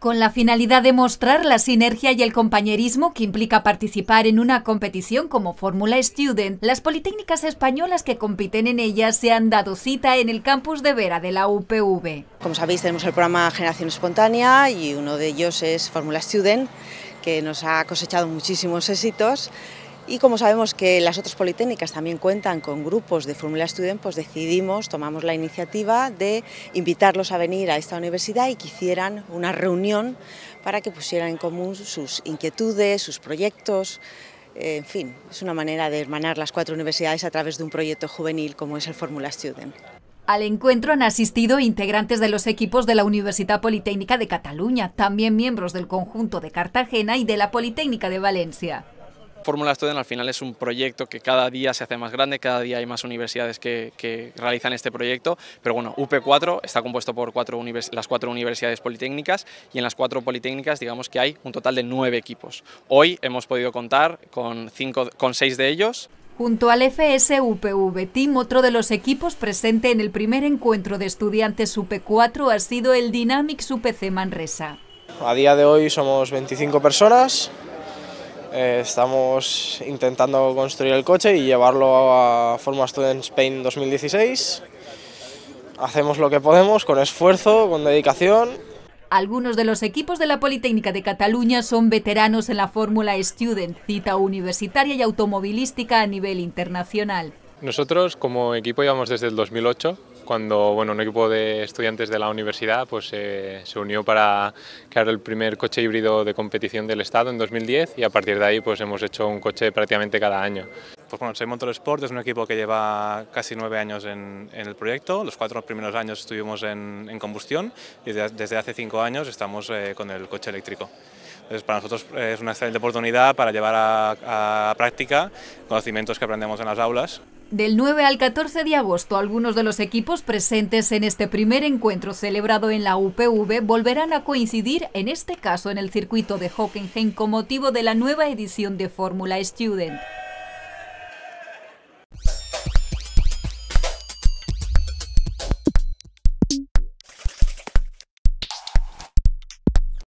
con la finalidad de mostrar la sinergia y el compañerismo que implica participar en una competición como Fórmula Student. Las Politécnicas españolas que compiten en ella se han dado cita en el campus de Vera de la UPV. Como sabéis, tenemos el programa Generación Espontánea y uno de ellos es Fórmula Student, que nos ha cosechado muchísimos éxitos y como sabemos que las otras politécnicas también cuentan con grupos de Fórmula Student, pues decidimos, tomamos la iniciativa de invitarlos a venir a esta universidad y que hicieran una reunión para que pusieran en común sus inquietudes, sus proyectos, eh, en fin, es una manera de hermanar las cuatro universidades a través de un proyecto juvenil como es el Fórmula Student. Al encuentro han asistido integrantes de los equipos de la Universidad Politécnica de Cataluña, también miembros del conjunto de Cartagena y de la Politécnica de Valencia. Fórmula Student al final es un proyecto que cada día se hace más grande, cada día hay más universidades que, realizan este proyecto, pero bueno, UP4 está compuesto por cuatro las cuatro universidades politécnicas y en las cuatro politécnicas digamos que hay un total de nueve equipos. Hoy hemos podido contar con, cinco, con seis de ellos. Junto al FS UPV Team, otro de los equipos presente en el primer encuentro de estudiantes UP4 ha sido el Dynamics UPC Manresa. A día de hoy somos 25 personas, eh, estamos intentando construir el coche y llevarlo a Forma Student Spain 2016. Hacemos lo que podemos con esfuerzo, con dedicación. Algunos de los equipos de la Politécnica de Cataluña son veteranos en la Fórmula Student, cita universitaria y automovilística a nivel internacional. Nosotros como equipo llevamos desde el 2008 cuando bueno, un equipo de estudiantes de la universidad pues, eh, se unió para crear el primer coche híbrido de competición del Estado en 2010 y a partir de ahí pues, hemos hecho un coche prácticamente cada año. Pues bueno, soy Sport es un equipo que lleva casi nueve años en, el proyecto. Los cuatro primeros años estuvimos en, combustión y desde hace cinco años estamos eh, con el coche eléctrico. Entonces, para nosotros eh, es una excelente oportunidad para llevar a práctica conocimientos que aprendemos en las aulas. Del 9 al 14 de agosto, algunos de los equipos presentes en este primer encuentro celebrado en la UPV volverán a coincidir, en este caso en el circuito de Hockenheim, con motivo de la nueva edición de Fórmula Student.